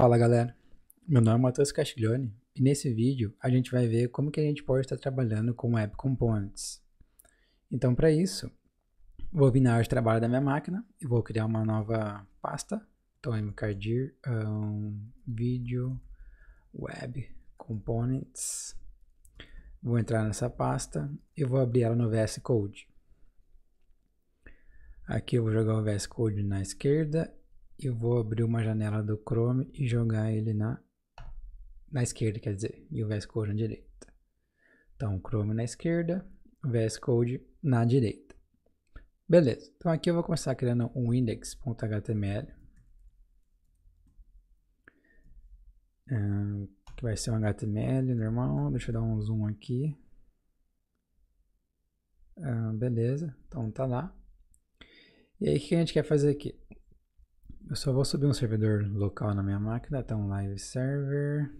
Fala galera, meu nome é Matheus Castiglione e nesse vídeo a gente vai ver como que a gente pode estar trabalhando com Web Components. Então para isso, vou vir na área de trabalho da minha máquina e vou criar uma nova pasta, então mcardir um, vídeo web components, vou entrar nessa pasta e vou abrir ela no VS Code. Aqui eu vou jogar o VS Code na esquerda eu vou abrir uma janela do Chrome e jogar ele na, na esquerda, quer dizer, e o VS Code na direita. Então, Chrome na esquerda, VS Code na direita. Beleza, então aqui eu vou começar criando um index.html. que vai ser um HTML normal, deixa eu dar um zoom aqui. beleza, então tá lá. E aí o que a gente quer fazer aqui? Eu só vou subir um servidor local na minha máquina, então live server.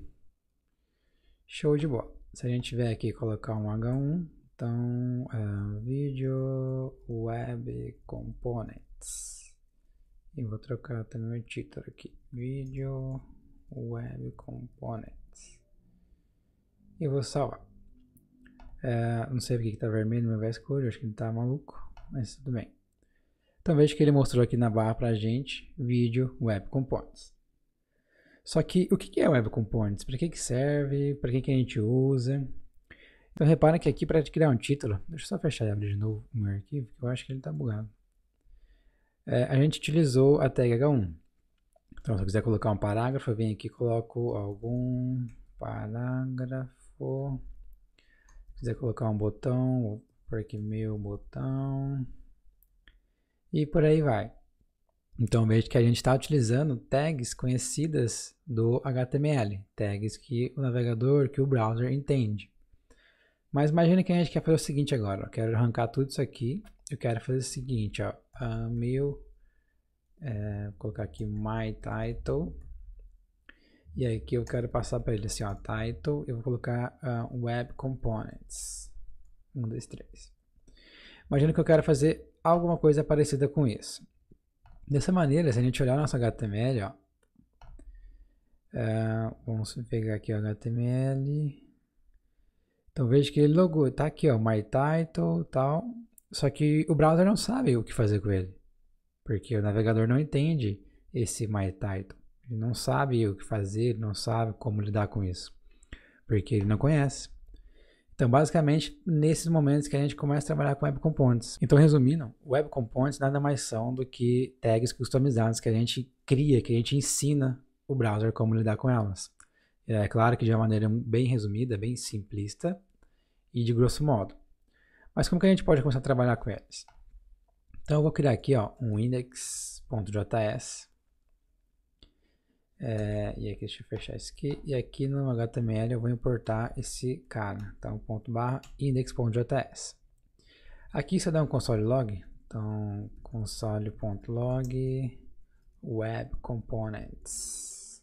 Show de bola. Se a gente tiver aqui colocar um H1, então é, Video web components. E vou trocar também o título aqui, Video web components. E vou salvar. É, não sei porque que tá vermelho, mas vai escuro, acho que ele tá maluco, mas tudo bem veja que ele mostrou aqui na barra para a gente, vídeo Web Components. Só que o que é Web Components? Para que, que serve? Para que, que a gente usa? Então repara que aqui para criar um título, deixa eu só fechar e abrir de novo o meu arquivo, que eu acho que ele está bugado. É, a gente utilizou a tag H1. Então se eu quiser colocar um parágrafo, eu venho aqui e coloco algum parágrafo. Se quiser colocar um botão, por aqui meu botão e por aí vai. Então veja que a gente está utilizando tags conhecidas do HTML, tags que o navegador, que o browser entende. Mas imagine que a gente quer fazer o seguinte agora, eu quero arrancar tudo isso aqui, eu quero fazer o seguinte, ó, ah, meu, é, vou colocar aqui my title, e aqui eu quero passar para ele assim, ó, title, eu vou colocar uh, web components, um, dois, três. Imagina que eu quero fazer alguma coisa parecida com isso. Dessa maneira, se a gente olhar o nosso HTML, ó, é, vamos pegar aqui o HTML. Então veja que ele logo tá aqui, ó, my title, tal. Só que o browser não sabe o que fazer com ele, porque o navegador não entende esse my title. Ele não sabe o que fazer, ele não sabe como lidar com isso, porque ele não conhece. Então, basicamente, nesses momentos que a gente começa a trabalhar com Web Components. Então, resumindo, Web Components nada mais são do que tags customizadas que a gente cria, que a gente ensina o browser como lidar com elas. É claro que de uma maneira bem resumida, bem simplista e de grosso modo. Mas como que a gente pode começar a trabalhar com eles? Então, eu vou criar aqui ó, um index.js é, e aqui deixa eu fechar isso aqui. E aqui no HTML eu vou importar esse cara. Então, ponto barra index.js. Aqui você dá um console log. Então, console.log web components.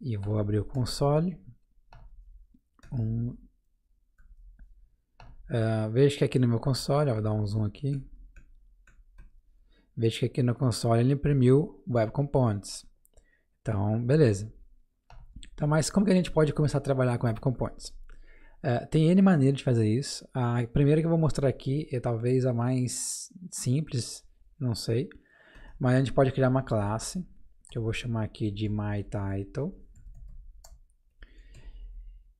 E vou abrir o console. Um, uh, ah, vejo que aqui no meu console, ó, vou dar um zoom aqui. Veja que aqui no console ele imprimiu Web Components. Então, beleza. Então, mas como que a gente pode começar a trabalhar com Web Components? Uh, tem N maneiras de fazer isso. A primeira que eu vou mostrar aqui é talvez a mais simples, não sei. Mas a gente pode criar uma classe, que eu vou chamar aqui de MyTitle.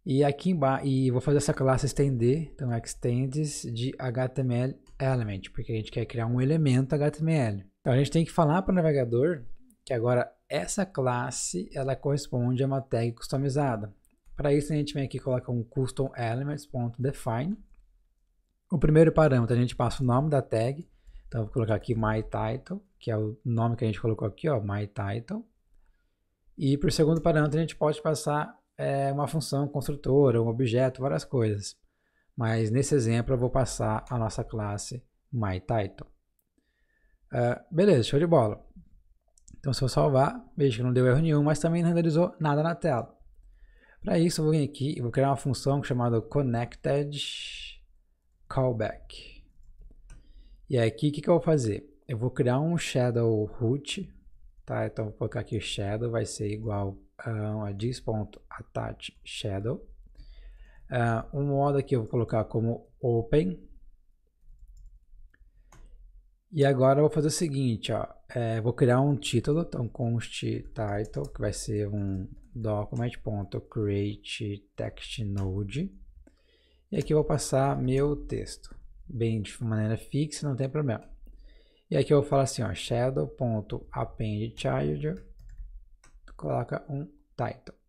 E aqui embaixo, e vou fazer essa classe estender, então extends de HTML element, porque a gente quer criar um elemento HTML. Então a gente tem que falar para o navegador que agora essa classe ela corresponde a uma tag customizada. Para isso a gente vem aqui e coloca um custom elements.define. O primeiro parâmetro a gente passa o nome da tag. Então vou colocar aqui my title, que é o nome que a gente colocou aqui, ó, my title. E para o segundo parâmetro a gente pode passar é, uma função construtora, um objeto, várias coisas mas nesse exemplo eu vou passar a nossa classe MyTitle. Uh, ah, beleza, show de bola. Então se eu salvar, vejo que não deu erro nenhum, mas também não renderizou nada na tela. Para isso eu vou vir aqui e vou criar uma função chamada connected callback. E aqui o que, que eu vou fazer? Eu vou criar um shadow root, tá? Então vou colocar aqui shadow vai ser igual a, a diz.attach shadow Uh, um modo aqui eu vou colocar como open. E agora eu vou fazer o seguinte, ó, é, vou criar um título, então const title, que vai ser um document.create text node. E aqui eu vou passar meu texto, bem de maneira fixa, não tem problema. E aqui eu vou falar assim, ó, shadow.appendChild, coloca um title.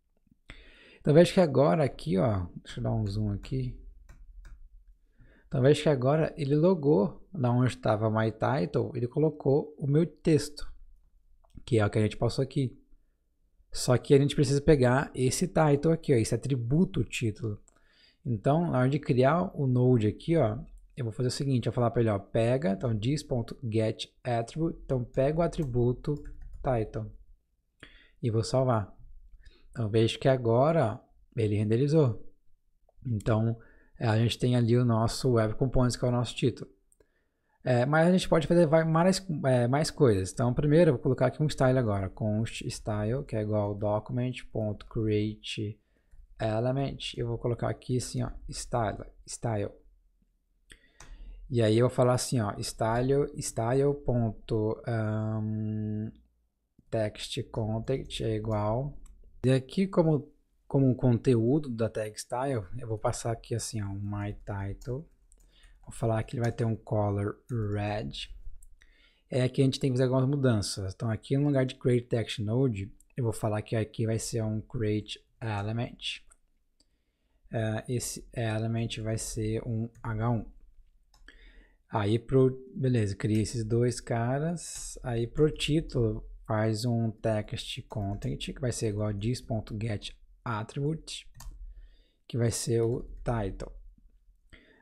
Talvez que agora aqui, ó, deixa eu dar um zoom aqui. Talvez que agora ele logou na onde estava my title, ele colocou o meu texto, que é o que a gente passou aqui. Só que a gente precisa pegar esse title aqui, ó, esse atributo título. Então, na hora de criar o node aqui, ó, eu vou fazer o seguinte, eu vou falar para ele, ó, pega, então diz.getAttribute, então pega o atributo title e vou salvar eu vejo que agora ele renderizou. Então, eh, a gente tem ali o nosso Web Components, que é o nosso título. É, mas a gente pode fazer mais, é, mais coisas. Então, primeiro, eu vou colocar aqui um style agora. const style, que é igual document.createElement. Eu vou colocar aqui assim, ó, style, style. E aí eu vou falar assim, ó, style, style.text um, é igual e aqui como, como conteúdo da tag style, eu vou passar aqui assim, ó, my title. Vou falar que ele vai ter um color red. É que a gente tem que fazer algumas mudanças. Então aqui no lugar de create text node, eu vou falar que aqui vai ser um create element. Uh, esse element vai ser um H1. Aí pro, beleza, criei esses dois caras. Aí pro título, faz um text content que vai ser igual a this.getAttribute, attribute que vai ser o title.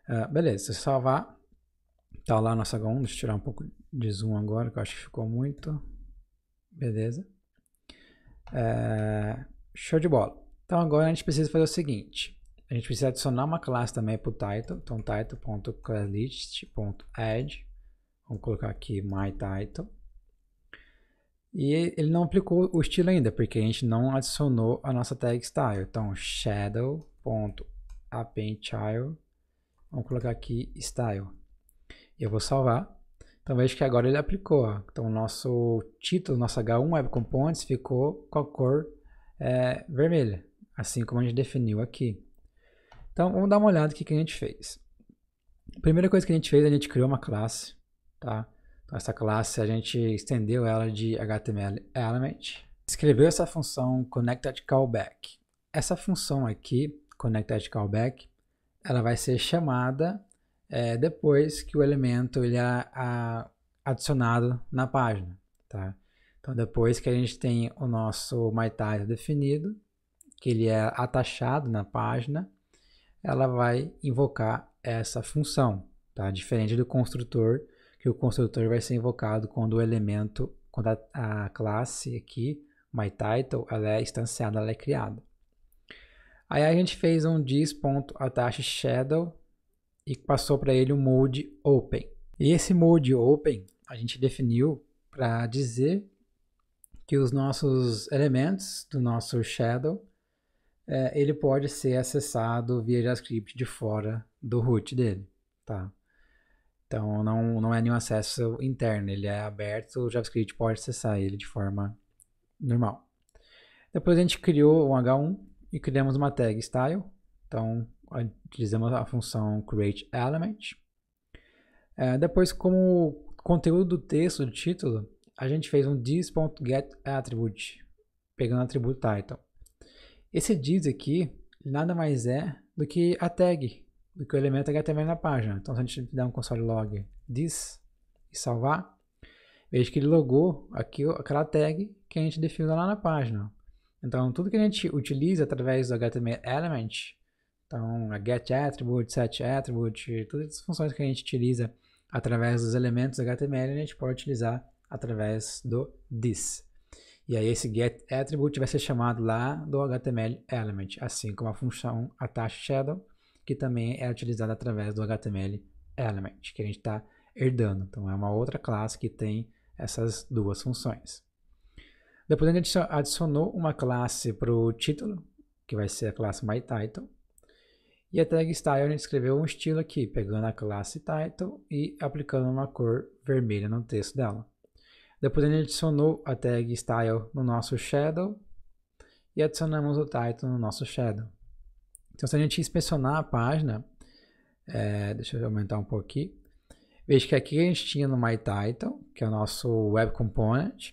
Uh, beleza, se salvar, tá lá a nossa GOM, deixa eu tirar um pouco de zoom agora que eu acho que ficou muito. Beleza. Eh, show de bola. Então agora a gente precisa fazer o seguinte, a gente precisa adicionar uma classe também para o title, então title.classList.add, vamos colocar aqui myTitle e ele não aplicou o estilo ainda, porque a gente não adicionou a nossa tag style. Então, shadow.appendChild, vamos colocar aqui style. Eu vou salvar. Então veja que agora ele aplicou. Então o nosso título, nosso H1 Web Components ficou com a cor é, vermelha, assim como a gente definiu aqui. Então vamos dar uma olhada no que, que a gente fez. A primeira coisa que a gente fez, a gente criou uma classe, tá? Então, essa classe a gente estendeu ela de HTML element. Escreveu essa função connected callback. Essa função aqui, connected callback, ela vai ser chamada é, depois que o elemento ele é a, adicionado na página, tá? Então, depois que a gente tem o nosso MyTitle definido, que ele é atachado na página, ela vai invocar essa função, tá? Diferente do construtor que o construtor vai ser invocado quando o elemento, quando a, a classe aqui, myTitle, ela é instanciada, ela é criada. Aí a gente fez um diz.attach e passou para ele o um mode open. E esse mode open a gente definiu para dizer que os nossos elementos do nosso shadow é, ele pode ser acessado via JavaScript de fora do root dele, tá? Então não, não é nenhum acesso interno, ele é aberto, o JavaScript pode acessar ele de forma normal. Depois a gente criou um H1 e criamos uma tag style. Então utilizamos a função create element. É, depois, como conteúdo do texto, do título, a gente fez um this.getAttribute, pegando o atributo title. Esse diz aqui nada mais é do que a tag do que o elemento HTML na página. Então, se a gente der um console log this e salvar, veja que ele logou aqui, aquela tag que a gente definiu lá na página. Então, tudo que a gente utiliza através do HTML element, então, a get attribute, set attribute, todas as funções que a gente utiliza através dos elementos HTML, a gente pode utilizar através do this. E aí esse get attribute vai ser chamado lá do HTML element, assim como a função attach shadow que também é utilizada através do HTML element, que a gente está herdando. Então, é uma outra classe que tem essas duas funções. Depois a gente adicionou uma classe para o título, que vai ser a classe MyTitle. E a tag style a gente escreveu um estilo aqui, pegando a classe title e aplicando uma cor vermelha no texto dela. Depois a gente adicionou a tag style no nosso shadow e adicionamos o title no nosso shadow. Então, se a gente inspecionar a página, é, deixa eu aumentar um pouco aqui. Veja que aqui a gente tinha no MyTitle, que é o nosso Web Component.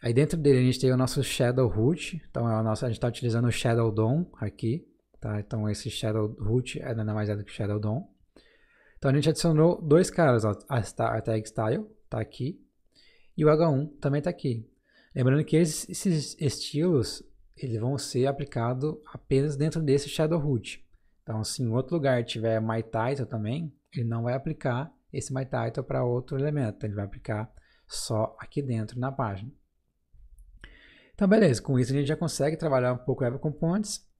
Aí dentro dele a gente tem o nosso Shadow Root, então é nosso, a gente está utilizando o Shadow DOM aqui, tá? Então esse Shadow Root é nada mais é do que Shadow DOM. Então a gente adicionou dois caras, ó, a, a tag style está aqui e o H1 também está aqui. Lembrando que esses, esses estilos eles vão ser aplicados apenas dentro desse Shadow Root. Então, se em outro lugar tiver MyTitle também, ele não vai aplicar esse MyTitle para outro elemento, ele vai aplicar só aqui dentro na página. Então, beleza, com isso a gente já consegue trabalhar um pouco Web Components,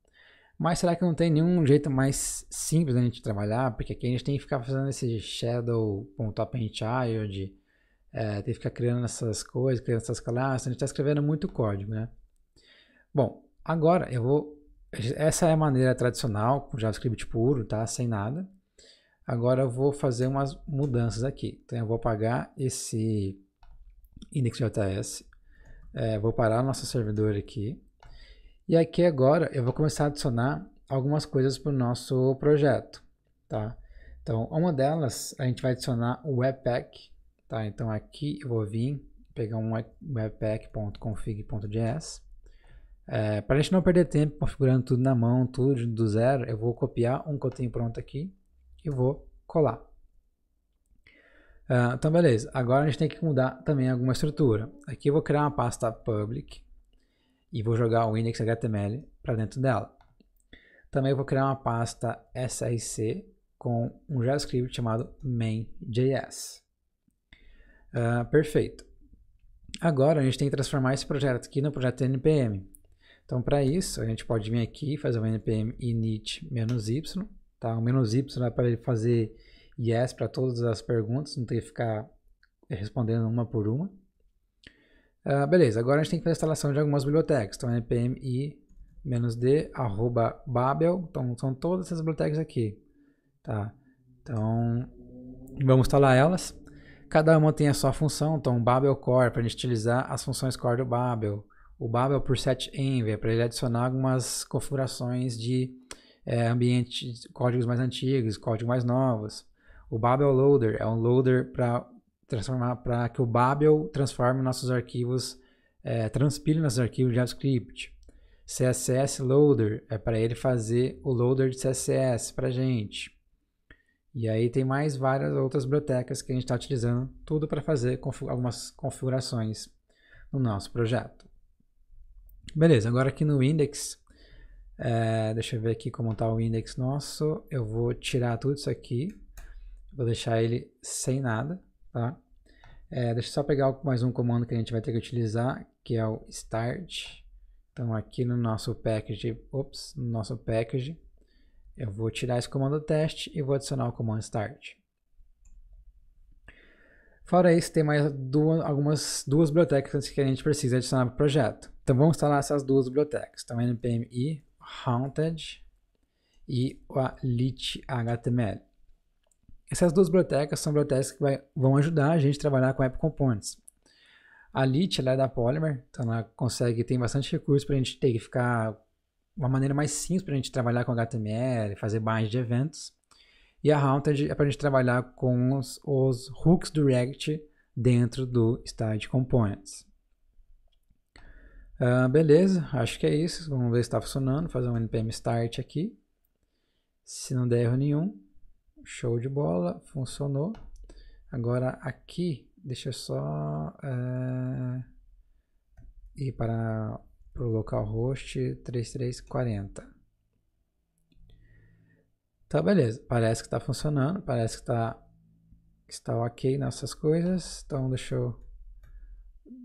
mas será que não tem nenhum jeito mais simples da gente trabalhar? Porque aqui a gente tem que ficar fazendo esse shadow.openchild, é, tem que ficar criando essas coisas, criando essas classes, a gente está escrevendo muito código, né? Bom, agora eu vou... Essa é a maneira tradicional, com JavaScript puro, tá? Sem nada. Agora eu vou fazer umas mudanças aqui. Então eu vou apagar esse index.js, é, vou parar nosso servidor aqui. E aqui agora eu vou começar a adicionar algumas coisas para o nosso projeto, tá? Então, uma delas, a gente vai adicionar o webpack, tá? Então aqui eu vou vir, pegar um webpack.config.js é, Para a gente não perder tempo configurando tudo na mão, tudo do zero, eu vou copiar um que eu tenho pronto aqui e vou colar. Uh, então, beleza. Agora a gente tem que mudar também alguma estrutura. Aqui eu vou criar uma pasta public e vou jogar o index.html para dentro dela. Também vou criar uma pasta src com um JavaScript chamado main.js. Uh, ah, perfeito. Agora a gente tem que transformar esse projeto aqui no projeto NPM. Então, para isso, a gente pode vir aqui e fazer um npm init "-y", tá? O "-y" é para ele fazer yes para todas as perguntas, não tem que ficar respondendo uma por uma. Uh, beleza, agora a gente tem que fazer a instalação de algumas bibliotecas. Então, npm i-d arroba babel. Então, são todas essas bibliotecas aqui. Tá? Então, vamos instalar elas. Cada uma tem a sua função. Então, babel core, para a gente utilizar as funções core do babel o Babel por setenv, é para ele adicionar algumas configurações de é, ambiente, códigos mais antigos, códigos mais novos. O Babel Loader é um loader para transformar, para que o Babel transforme nossos arquivos, é, eh, transpile nossos arquivos de JavaScript. CSS Loader é para ele fazer o loader de CSS para gente. E aí tem mais várias outras bibliotecas que a gente está utilizando, tudo para fazer config algumas configurações no nosso projeto. Beleza, agora aqui no index, é, deixa eu ver aqui como está o index nosso. Eu vou tirar tudo isso aqui, vou deixar ele sem nada, tá? É, deixa eu só pegar mais um comando que a gente vai ter que utilizar, que é o start. Então aqui no nosso package, ops, no nosso package, eu vou tirar esse comando teste e vou adicionar o comando start. Fora isso, tem mais duas, algumas duas bibliotecas que a gente precisa adicionar para o projeto. Então vamos instalar essas duas bibliotecas, então npmi haunted e a lit.html. Essas duas bibliotecas são bibliotecas que vai, vão ajudar a gente a trabalhar com App Components. A Lit é da Polymer, então ela consegue, tem bastante recurso para a gente ter que ficar uma maneira mais simples para a gente trabalhar com HTML, fazer bind de eventos. E a Haunted é para a gente trabalhar com os, os hooks do React dentro do Start Components. Ah, beleza, acho que é isso. Vamos ver se está funcionando. Fazer um npm start aqui. Se não der erro nenhum, show de bola, funcionou. Agora aqui, deixa eu só é, ir para, para o localhost 3340. Tá, beleza. Parece que está funcionando, parece que está, que está ok nessas coisas. Então deixa eu,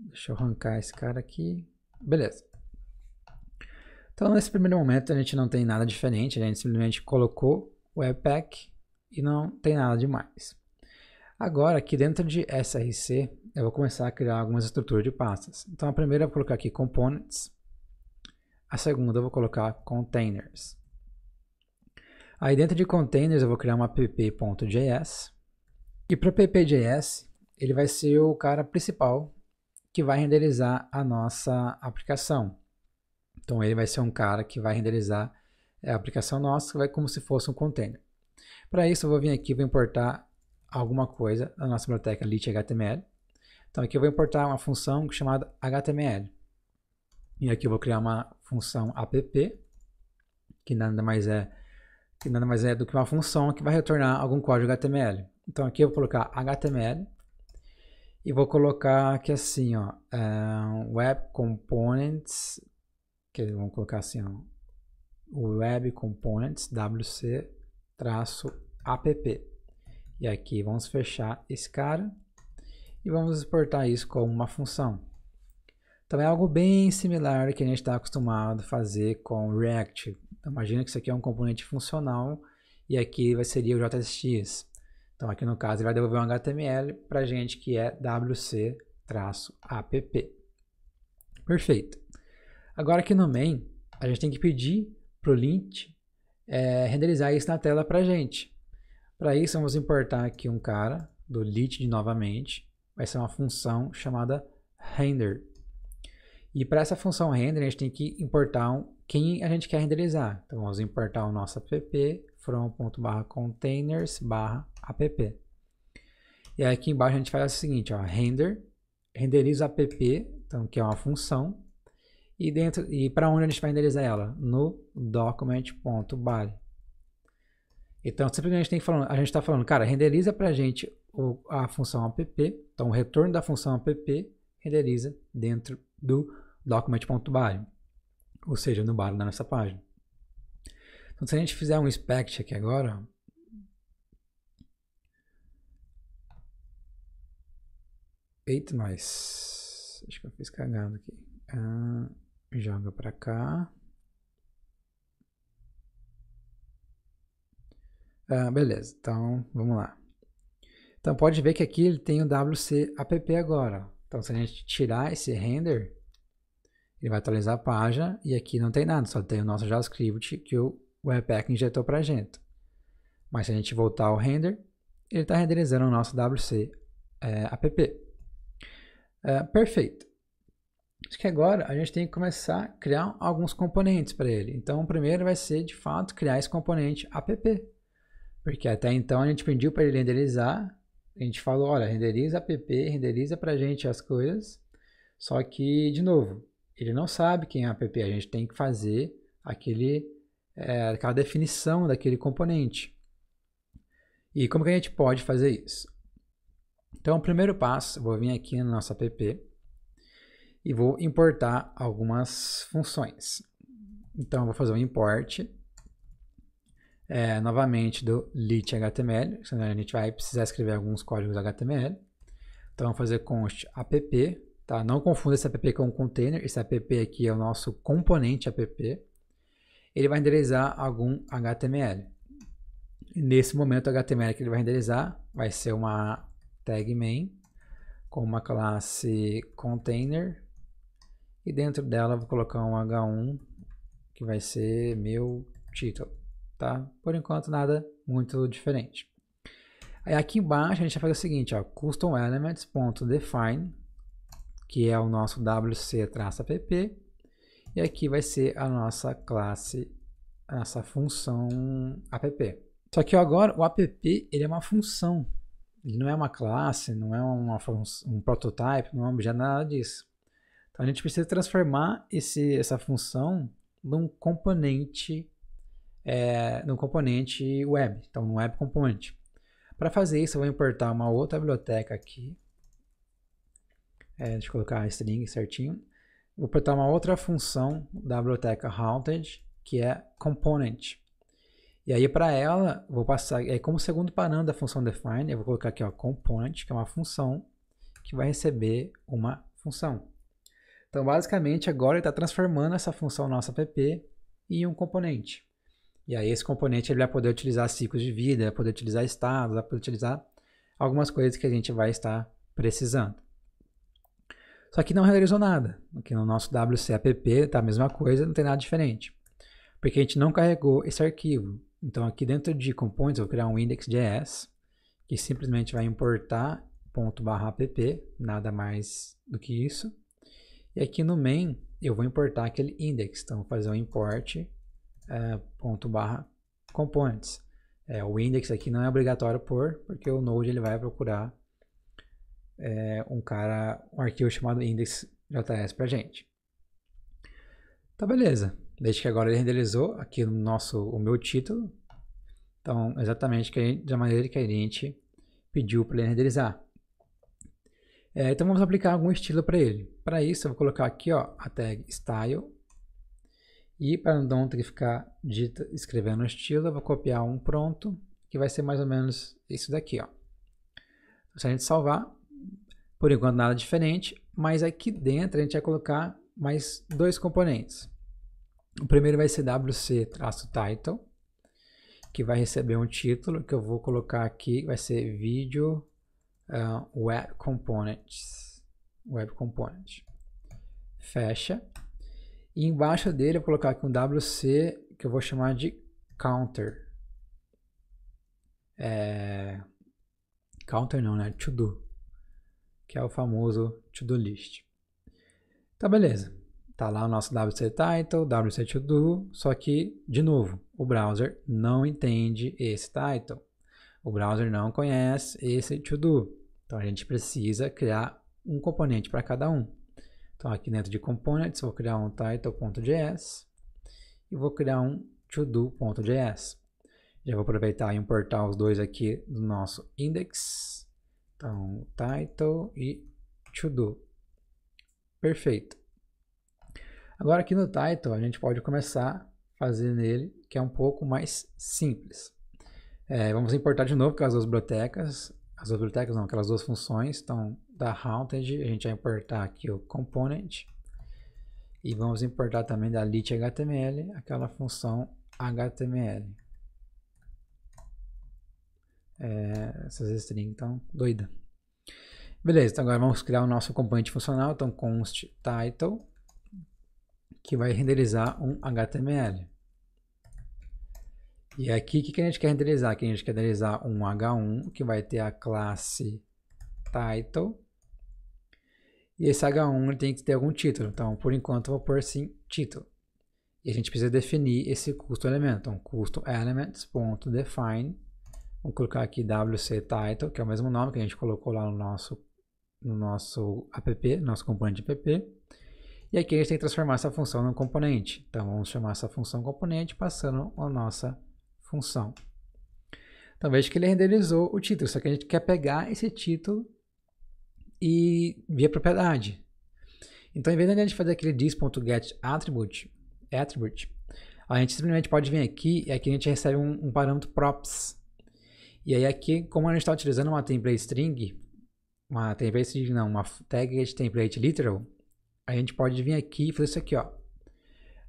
deixa eu arrancar esse cara aqui. Beleza. Então, nesse primeiro momento, a gente não tem nada diferente, a gente simplesmente colocou o Webpack e não tem nada demais. Agora, aqui dentro de SRC, eu vou começar a criar algumas estruturas de pastas. Então, a primeira eu vou colocar aqui Components, a segunda eu vou colocar Containers. Aí, dentro de Containers, eu vou criar uma app.js, e para o app.js, ele vai ser o cara principal que vai renderizar a nossa aplicação. Então ele vai ser um cara que vai renderizar é, a aplicação nossa, que vai como se fosse um container. Para isso eu vou vir aqui, vou importar alguma coisa da nossa biblioteca lit HTML. Então aqui eu vou importar uma função chamada HTML. E aqui eu vou criar uma função app, que nada mais é que nada mais é do que uma função que vai retornar algum código HTML. Então aqui eu vou colocar HTML e vou colocar aqui assim, ó, é, Web Components, que vamos colocar assim, ó, Web Components, WC, app. E aqui vamos fechar esse cara e vamos exportar isso como uma função. Então é algo bem similar que a gente está acostumado a fazer com React. Então, imagina que isso aqui é um componente funcional e aqui vai seria o JSX. Então, aqui no caso, ele vai devolver um HTML para gente que é wc-app. Perfeito. Agora aqui no main, a gente tem que pedir para o lint é, renderizar isso na tela para gente. Para isso, vamos importar aqui um cara do lit novamente. Vai ser uma função chamada render. E para essa função render, a gente tem que importar um, quem a gente quer renderizar. Então, vamos importar o nosso app barra app. E aí aqui embaixo a gente faz o seguinte, ó, render, renderiza app, então que é uma função, e dentro e para onde a gente vai renderizar ela? No document.body. Então, simplesmente tem que falar, a gente está falando, cara, renderiza para a gente o, a função app, então o retorno da função app renderiza dentro do document.body, ou seja, no bar da nossa página. Então, se a gente fizer um spec aqui agora, Eita, nós. Acho que eu fiz cagada aqui. Ah, joga pra cá. Ah, beleza, então vamos lá. Então pode ver que aqui ele tem o WCAPP agora. Então se a gente tirar esse render, ele vai atualizar a página e aqui não tem nada, só tem o nosso JavaScript que eu o Webpack injetou para a gente. Mas se a gente voltar ao render, ele está renderizando o nosso WC é, app. É, perfeito. Acho que agora a gente tem que começar a criar alguns componentes para ele. Então, o primeiro vai ser, de fato, criar esse componente app. Porque até então a gente pediu para ele renderizar. A gente falou, olha, renderiza app, renderiza para a gente as coisas. Só que, de novo, ele não sabe quem é app. A gente tem que fazer aquele é, aquela definição daquele componente. E como que a gente pode fazer isso? Então, o primeiro passo, vou vir aqui no nosso app e vou importar algumas funções. Então, vou fazer um import é, novamente do lit HTML, senão a gente vai precisar escrever alguns códigos HTML. Então, vou fazer const app, tá? Não confunda esse app com um container, esse app aqui é o nosso componente app ele vai renderizar algum HTML. Nesse momento, o HTML que ele vai renderizar vai ser uma tag main com uma classe container e dentro dela vou colocar um h1 que vai ser meu título, tá? Por enquanto nada muito diferente. Aí aqui embaixo a gente vai fazer o seguinte, ó, custom elements.define, que é o nosso wc-app e aqui vai ser a nossa classe, a nossa função app. Só que agora o app ele é uma função. Ele não é uma classe, não é uma, um prototype, não é um objeto, nada disso. Então a gente precisa transformar esse, essa função num componente, é, num componente web. Então, num web component. Para fazer isso, eu vou importar uma outra biblioteca aqui. É, deixa eu colocar a string certinho vou apertar é uma outra função da biblioteca Haunted, que é component. E aí para ela, vou passar, é como segundo parâmetro da função define, eu vou colocar aqui ó, component, que é uma função que vai receber uma função. Então basicamente agora ele está transformando essa função nossa app em um componente. E aí esse componente ele vai poder utilizar ciclos de vida, vai poder utilizar estados, vai poder utilizar algumas coisas que a gente vai estar precisando. Só que não realizou nada. Aqui no nosso WCAPP está a mesma coisa, não tem nada diferente. Porque a gente não carregou esse arquivo. Então aqui dentro de components eu vou criar um index.js, que simplesmente vai importar ponto barra app, nada mais do que isso. E aqui no main, eu vou importar aquele index. Então vou fazer um import é, ponto barra components. É, o index aqui não é obrigatório por, porque o Node ele vai procurar é, um cara, um arquivo chamado index.js para gente. Tá beleza. Desde que agora ele renderizou aqui no nosso, o meu título. Então, exatamente que gente, da maneira que a gente pediu para ele renderizar. É, então, vamos aplicar algum estilo para ele. Para isso, eu vou colocar aqui ó, a tag style. E para não ter que ficar escrevendo escrevendo estilo, eu vou copiar um pronto, que vai ser mais ou menos isso daqui. Ó. Então, se a gente salvar, por enquanto nada diferente, mas aqui dentro a gente vai colocar mais dois componentes. O primeiro vai ser wc-title, que vai receber um título que eu vou colocar aqui, vai ser Video uh, ah, web components, web component. Fecha. E embaixo dele eu vou colocar aqui um wc que eu vou chamar de counter. É... Counter não, né? To do que é o famoso to-do list. Então, beleza. Está lá o nosso WC title, WC to do, só que, de novo, o browser não entende esse title. O browser não conhece esse to do. Então, a gente precisa criar um componente para cada um. Então, aqui dentro de components, vou criar um title.js e vou criar um do.js. Já vou aproveitar e importar os dois aqui do nosso index. Então, title e to do. Perfeito. Agora aqui no title a gente pode começar a fazer nele, que é um pouco mais simples. É, vamos importar de novo aquelas duas bibliotecas, as duas bibliotecas não, aquelas duas funções, então da Haunted a gente vai importar aqui o component e vamos importar também da lit HTML aquela função HTML. É, essas strings estão doida. Beleza, então agora vamos criar o nosso componente funcional, então const title, que vai renderizar um HTML. E aqui, o que, que a gente quer renderizar? Aqui a gente quer renderizar um H1, que vai ter a classe title, e esse H1 tem que ter algum título. Então, por enquanto, eu vou pôr sim título. E a gente precisa definir esse custo elemento. Então, custom elements.define Vamos colocar aqui WC Title, que é o mesmo nome que a gente colocou lá no nosso, no nosso app, nosso componente app. E aqui a gente tem que transformar essa função num componente. Então vamos chamar essa função componente passando a nossa função. Então veja que ele renderizou o título, só que a gente quer pegar esse título e via propriedade. Então, em vez de a gente fazer aquele this.getAttribute, attribute, a gente simplesmente pode vir aqui e aqui a gente recebe um, um parâmetro props. E aí aqui, como a gente está utilizando uma template string, uma template string não, uma tag de template literal, a gente pode vir aqui e fazer isso aqui, ó.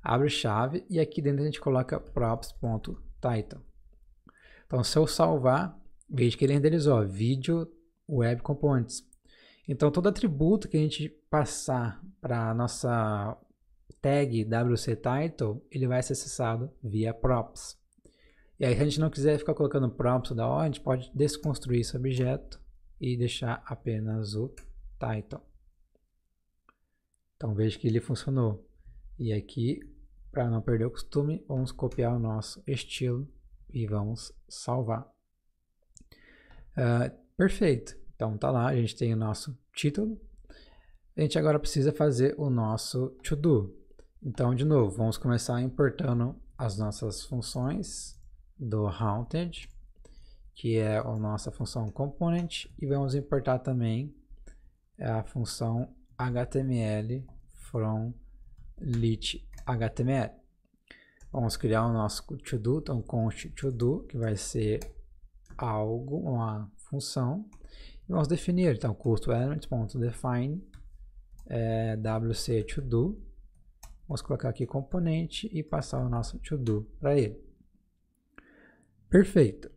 Abre chave e aqui dentro a gente coloca props.title. Então se eu salvar, veja que ele renderizou, ó, vídeo web components. Então todo atributo que a gente passar para nossa tag wctitle, title, ele vai ser acessado via props. E aí, se a gente não quiser ficar colocando prompts da hora, a gente pode desconstruir esse objeto e deixar apenas o title. Então veja que ele funcionou. E aqui, para não perder o costume, vamos copiar o nosso estilo e vamos salvar. Uh, perfeito. Então tá lá, a gente tem o nosso título. A gente agora precisa fazer o nosso to do. Então, de novo, vamos começar importando as nossas funções do Haunted, que é a nossa função component, e vamos importar também é, a função HTML from lit HTML. Vamos criar o nosso to-do, então const to-do, que vai ser algo, uma função. E vamos definir, então, custo element.define é, wc to-do. Vamos colocar aqui componente e passar o nosso to-do para ele. Perfeito.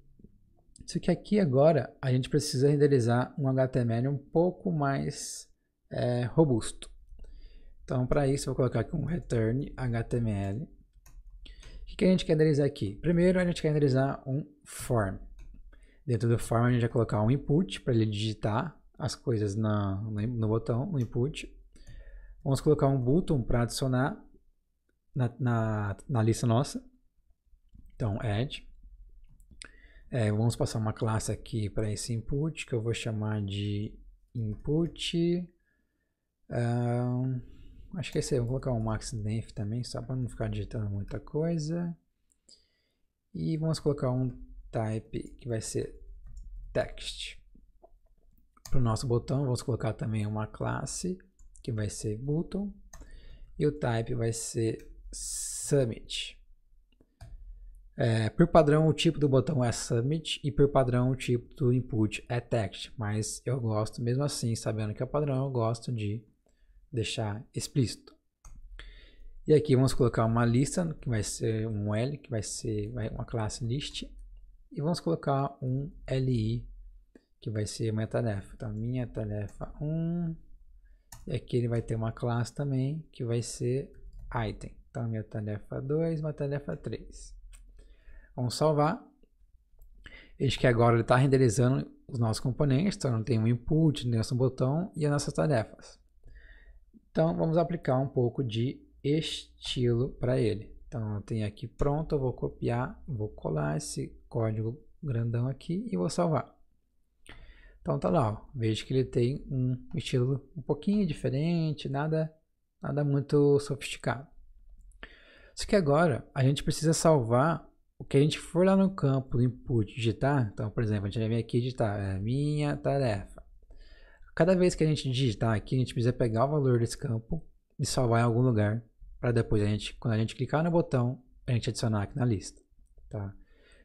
Só que aqui agora a gente precisa renderizar um HTML um pouco mais é, robusto. Então, para isso, eu vou colocar aqui um return HTML. O que, que a gente quer renderizar aqui? Primeiro, a gente quer renderizar um form. Dentro do form, a gente vai colocar um input para ele digitar as coisas na, no botão, no input. Vamos colocar um button para adicionar na, na, na lista nossa. Então, add. É, vamos passar uma classe aqui para esse input, que eu vou chamar de input. Um, acho que é isso aí, vou colocar um max length também, só para não ficar digitando muita coisa. E vamos colocar um type que vai ser text. Para o nosso botão, vamos colocar também uma classe, que vai ser button. E o type vai ser submit. É, por padrão, o tipo do botão é Submit e por padrão, o tipo do input é Text. Mas eu gosto, mesmo assim, sabendo que é padrão, eu gosto de deixar explícito. E aqui vamos colocar uma lista, que vai ser um L, que vai ser uma classe list. E vamos colocar um LI, que vai ser minha tarefa. Então, minha tarefa 1. E aqui ele vai ter uma classe também, que vai ser item. Então, minha tarefa 2, minha tarefa 3. Vamos salvar. Veja que agora ele está renderizando os nossos componentes, então não tem um input, nem um botão e as nossas tarefas. Então vamos aplicar um pouco de estilo para ele. Então eu tenho aqui pronto, eu vou copiar, vou colar esse código grandão aqui e vou salvar. Então tá lá, ó. veja que ele tem um estilo um pouquinho diferente, nada, nada muito sofisticado. Só que agora a gente precisa salvar o que a gente for lá no campo do input digitar, então, por exemplo, a gente vai vir aqui digitar é, minha tarefa. Cada vez que a gente digitar aqui, a gente precisa pegar o valor desse campo e salvar em algum lugar para depois a gente, quando a gente clicar no botão, a gente adicionar aqui na lista, tá?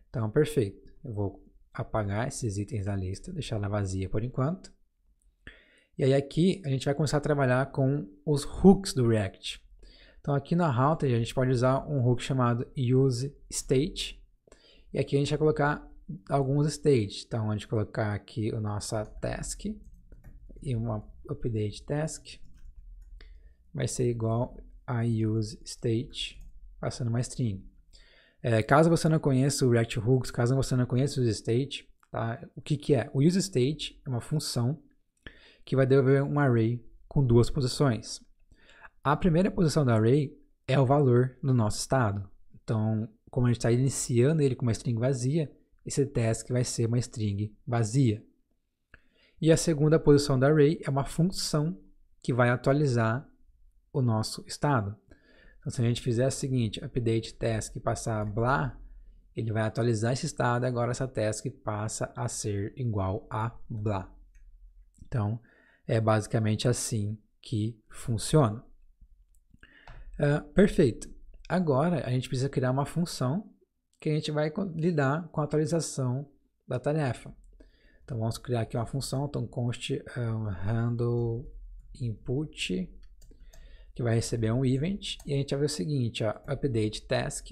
Então, perfeito. Eu vou apagar esses itens da lista, deixar ela vazia por enquanto. E aí aqui a gente vai começar a trabalhar com os hooks do React. Então aqui na Router a gente pode usar um hook chamado useState e aqui a gente vai colocar alguns states. Então a gente colocar aqui a nossa task e uma update task vai ser igual a useState passando uma string. É, caso você não conheça o React Hooks, caso você não conheça o useState, tá? o que, que é? O useState é uma função que vai devolver um array com duas posições. A primeira posição do array é o valor do nosso estado. Então, como a gente está iniciando ele com uma string vazia, esse task vai ser uma string vazia. E a segunda posição do array é uma função que vai atualizar o nosso estado. Então, se a gente fizer o seguinte, update task e passar blá, ele vai atualizar esse estado, agora essa task passa a ser igual a blá. Então, é basicamente assim que funciona. Uh, perfeito. Agora a gente precisa criar uma função que a gente vai lidar com a atualização da tarefa. Então vamos criar aqui uma função, então const um, ah, handle input que vai receber um event e a gente vai ver o seguinte, ó, update task.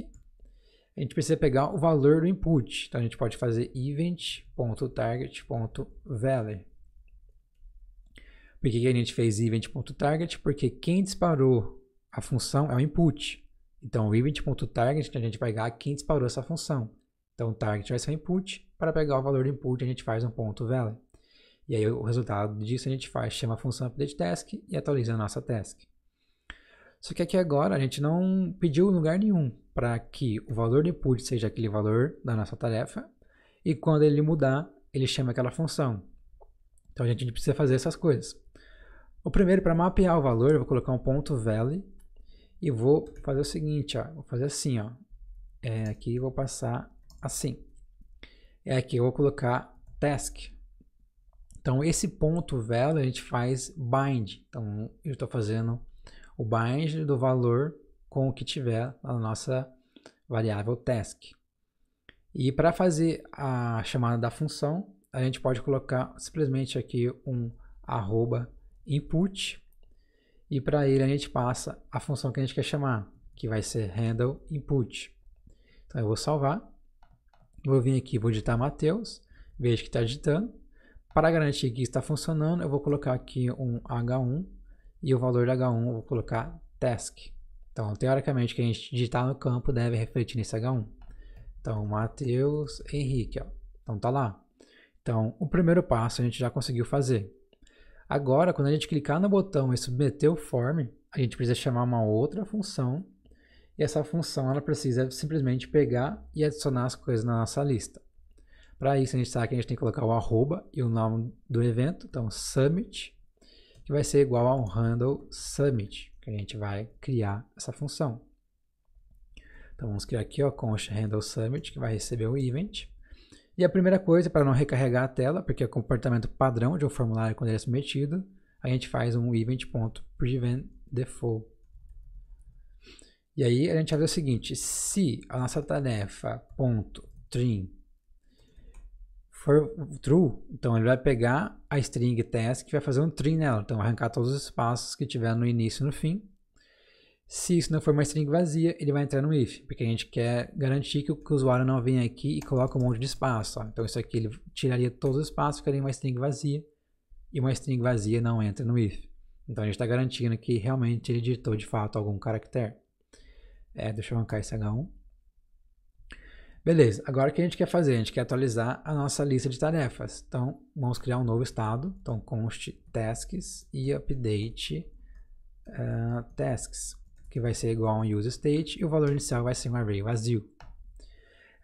A gente precisa pegar o valor do input, então a gente pode fazer event.target.value. Por que, que a gente fez event.target? Porque quem disparou a função é o input. Então, o event.target que a gente vai pegar quem disparou essa função. Então, o target vai ser o input. Para pegar o valor do input, a gente faz um ponto value. E aí, o resultado disso a gente faz, chama a função update task e atualiza a nossa task. Só que aqui agora a gente não pediu lugar nenhum para que o valor do input seja aquele valor da nossa tarefa e quando ele mudar, ele chama aquela função. Então a gente precisa fazer essas coisas. O primeiro, para mapear o valor, eu vou colocar um ponto value e vou fazer o seguinte, ó, vou fazer assim, ó. É, aqui vou passar assim. É aqui eu vou colocar task. Então esse ponto value a gente faz bind. Então eu estou fazendo o bind do valor com o que tiver na nossa variável task. E para fazer a chamada da função, a gente pode colocar simplesmente aqui um arroba input e para ele a gente passa a função que a gente quer chamar, que vai ser handle input. Então eu vou salvar, vou vir aqui, vou digitar Mateus, vejo que está digitando. Para garantir que está funcionando, eu vou colocar aqui um H1 e o valor de H1 eu vou colocar task. Então, teoricamente, o que a gente digitar no campo deve refletir nesse H1. Então, Mateus Henrique, ó. então tá lá. Então, o primeiro passo a gente já conseguiu fazer, Agora, quando a gente clicar no botão e submeter o form, a gente precisa chamar uma outra função e essa função ela precisa simplesmente pegar e adicionar as coisas na nossa lista. Para isso, a gente sabe que a gente tem que colocar o arroba e o nome do evento, então summit, que vai ser igual ao handle summit, que a gente vai criar essa função. Então vamos criar aqui ó, const handle summit, que vai receber o event. E a primeira coisa, para não recarregar a tela, porque é o comportamento padrão de um formulário quando ele é submetido, a gente faz um default. E aí a gente vai ver o seguinte, se a nossa tarefa ponto, .trim for true, então ele vai pegar a string task e vai fazer um trim nela, então arrancar todos os espaços que tiver no início e no fim, se isso não for uma string vazia, ele vai entrar no if, porque a gente quer garantir que o, usuário não venha aqui e coloque um monte de espaço. Ó. Então isso aqui ele tiraria todo o espaço, ficaria uma string vazia, e uma string vazia não entra no if. Então a gente está garantindo que realmente ele digitou de fato algum caractere. É, deixa eu arrancar esse H1. Beleza, agora o que a gente quer fazer? A gente quer atualizar a nossa lista de tarefas. Então vamos criar um novo estado, então const tasks e update uh, tasks que vai ser igual a um useState, e o valor inicial vai ser um array vazio.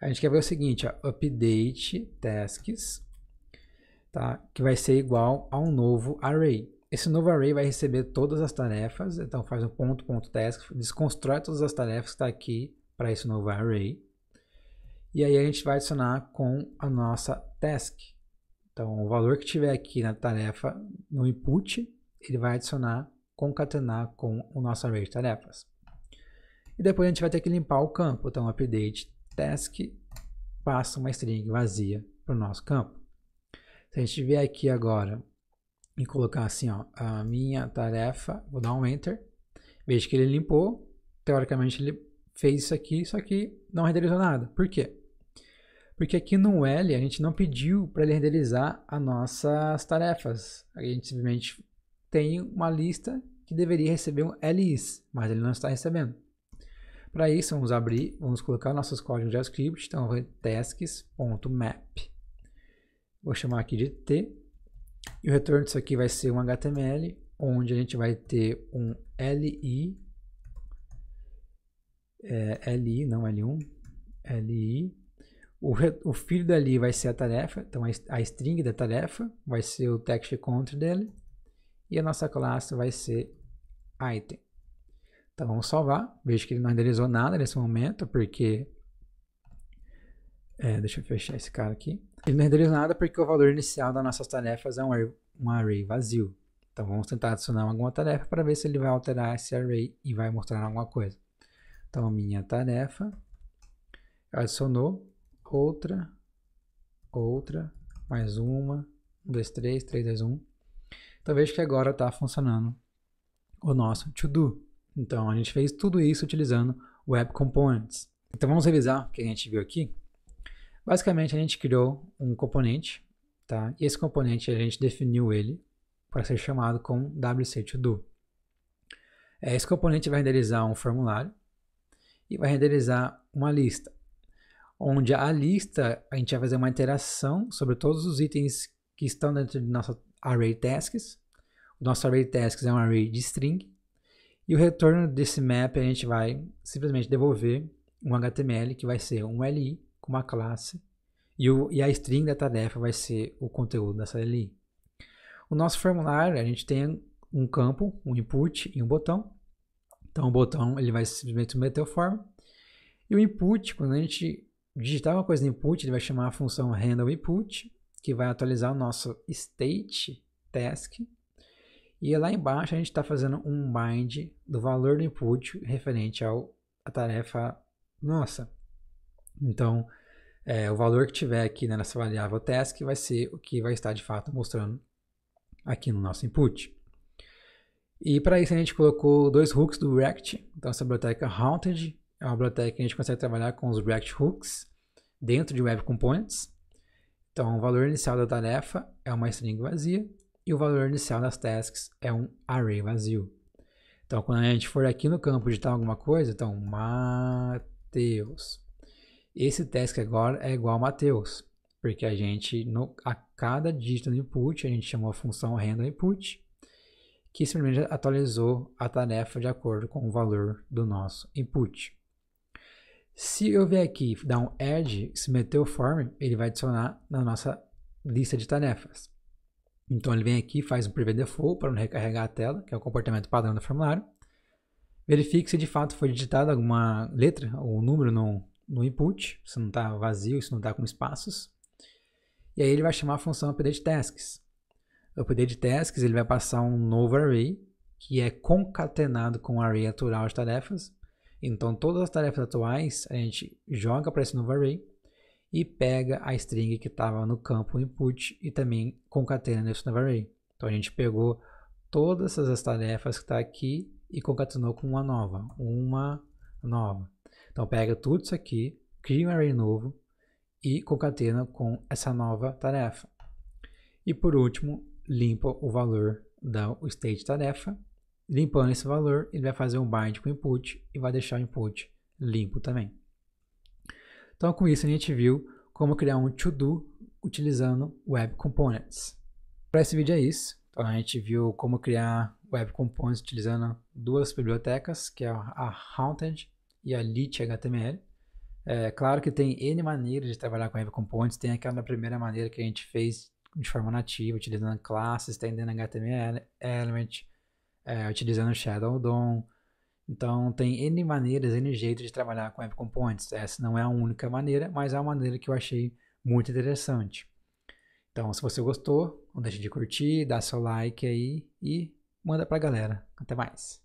A gente quer ver o seguinte, ó, update tasks, tá? que vai ser igual a um novo array. Esse novo array vai receber todas as tarefas, então faz um ponto, ponto, task, desconstrói todas as tarefas que está aqui para esse novo array. E aí a gente vai adicionar com a nossa task. Então o valor que tiver aqui na tarefa, no input, ele vai adicionar concatenar com o nosso array de tarefas. E depois a gente vai ter que limpar o campo, então update task passa uma string vazia para o nosso campo. Se a gente vier aqui agora e colocar assim, ó, a minha tarefa, vou dar um enter, veja que ele limpou, teoricamente ele fez isso aqui, só que não renderizou nada. Por quê? Porque aqui no L a gente não pediu para ele renderizar as nossas tarefas. A gente simplesmente tem uma lista que deveria receber um LIs, mas ele não está recebendo. Para isso, vamos abrir, vamos colocar nossos códigos JavaScript, então vou tasks.map. Vou chamar aqui de T. E o retorno disso aqui vai ser um HTML, onde a gente vai ter um LI, é, LI, não L1, LI, o, filho li vai ser a tarefa, então a, string da tarefa vai ser o text contra dele. E a nossa classe vai ser item. Então vamos salvar. Vejo que ele não renderizou nada nesse momento, porque. É, deixa eu fechar esse cara aqui. Ele não renderizou nada porque o valor inicial das nossas tarefas é um array, um array vazio. Então vamos tentar adicionar alguma tarefa para ver se ele vai alterar esse array e vai mostrar alguma coisa. Então minha tarefa adicionou outra, outra, mais uma, um, dois, três, três, dois, um. Então vejo que agora está funcionando o nosso to-do. Então, a gente fez tudo isso utilizando Web Components. Então, vamos revisar o que a gente viu aqui. Basicamente, a gente criou um componente, tá? E esse componente, a gente definiu ele para ser chamado com wc todo. É, esse componente vai renderizar um formulário e vai renderizar uma lista, onde a lista a gente vai fazer uma interação sobre todos os itens que estão dentro de nossa array tasks nosso array tasks é um array de string. E o retorno desse map a gente vai simplesmente devolver um HTML que vai ser um LI com uma classe e, o, e a string da tarefa vai ser o conteúdo dessa LI. O nosso formulário, a gente tem um campo, um input e um botão. Então o botão ele vai simplesmente meter o form. E o input, quando a gente digitar uma coisa no input, ele vai chamar a função handle input, que vai atualizar o nosso state task e lá embaixo a gente está fazendo um bind do valor do input referente ao a tarefa nossa. Então, é, o valor que tiver aqui nessa variável task vai ser o que vai estar de fato mostrando aqui no nosso input. E para isso a gente colocou dois hooks do React. Então essa biblioteca Haunted é uma biblioteca que a gente consegue trabalhar com os React hooks dentro de Web Components. Então o valor inicial da tarefa é uma string vazia e o valor inicial das tasks é um array vazio. Então, quando a gente for aqui no campo digitar alguma coisa, então, Mateus. Esse task agora é igual a Mateus, porque a gente, no, a cada dígito no input, a gente chamou a função random input, que simplesmente atualizou a tarefa de acordo com o valor do nosso input. Se eu vier aqui dar um add, se meter o form, ele vai adicionar na nossa lista de tarefas. Então ele vem aqui, faz um preview default para não recarregar a tela, que é o comportamento padrão do formulário. Verifique se de fato foi digitada alguma letra ou número no, no input, se não está vazio, se não está com espaços. E aí ele vai chamar a função update tasks. O update tasks ele vai passar um novo array que é concatenado com o array atual de tarefas. Então todas as tarefas atuais a gente joga para esse novo array e pega a string que estava no campo input e também concatena nesse novo array. Então a gente pegou todas essas tarefas que está aqui e concatenou com uma nova, uma nova. Então pega tudo isso aqui, cria um array novo e concatena com essa nova tarefa. E por último, limpa o valor da state tarefa. Limpando esse valor, ele vai fazer um bind com input e vai deixar o input limpo também. Então, com isso, a gente viu como criar um to-do utilizando Web Components. Para esse vídeo é isso. Então, a gente viu como criar Web Components utilizando duas bibliotecas, que é a Haunted e a Lit HTML. É claro que tem N maneiras de trabalhar com Web Components. Tem aquela primeira maneira que a gente fez de forma nativa, utilizando classes, estendendo HTML element, é, utilizando Shadow DOM, então, tem N maneiras, N jeitos de trabalhar com App Components. Essa não é a única maneira, mas é uma maneira que eu achei muito interessante. Então, se você gostou, não deixe de curtir, dá seu like aí e manda pra galera. Até mais!